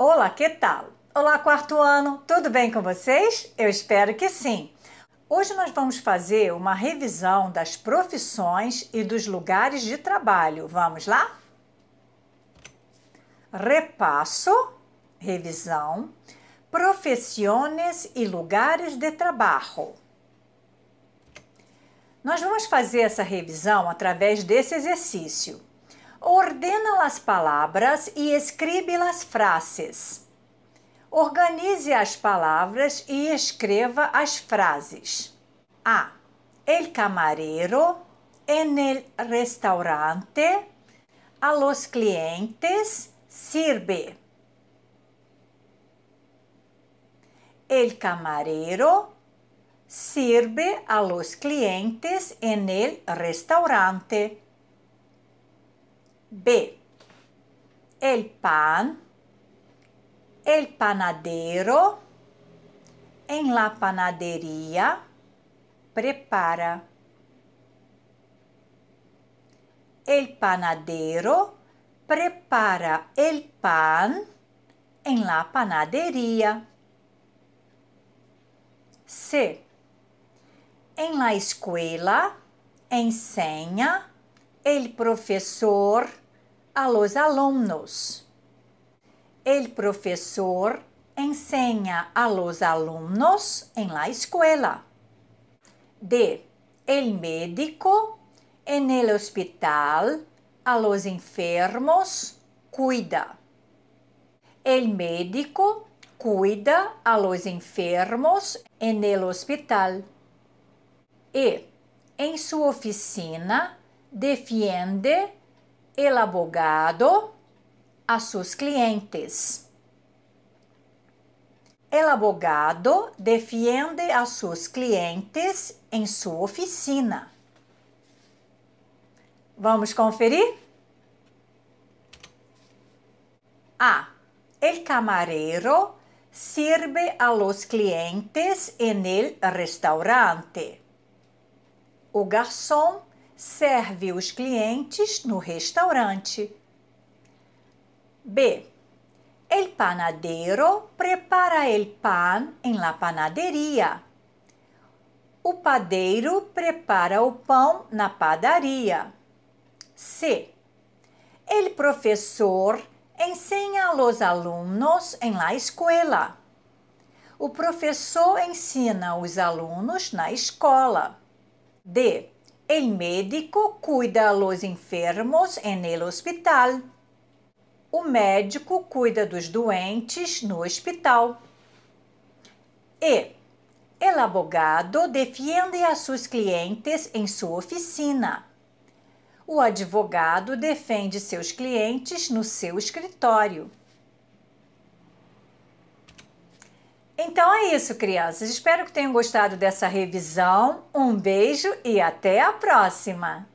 Olá, que tal? Olá, quarto ano, tudo bem com vocês? Eu espero que sim. Hoje nós vamos fazer uma revisão das profissões e dos lugares de trabalho. Vamos lá? Repasso, revisão, profissões e lugares de trabalho. Nós vamos fazer essa revisão através desse exercício. Ordena as palavras e escreve as frases. Organize as palavras e escreva as frases. A. El camarero en el restaurante a los clientes sirve. El camarero sirve a los clientes en el restaurante. B. El pan. El panadero. En la panadería. Prepara. El panadero prepara el pan en la panadería. C. En la escuela enseña el professor a los alunos. El professor enseña a los alumnos en la escuela. D. El médico en el hospital a los enfermos cuida. El médico cuida a los enfermos en el hospital. E. En su oficina defiende el abogado a seus clientes. El abogado defiende a seus clientes em sua oficina. Vamos conferir? A. El camarero sirve a los clientes en el restaurante. O garçom serve os clientes no restaurante. B. El panadero prepara el pan en la panadería. O padeiro prepara o pão na padaria. C. El professor ensina a los alunos en la escuela. O professor ensina os alunos na escola. D. El médico cuida los enfermos en el hospital. O médico cuida dos doentes no hospital. E El abogado defende a seus clientes em sua oficina. O advogado defende seus clientes no seu escritório. Então é isso, crianças. Espero que tenham gostado dessa revisão. Um beijo e até a próxima!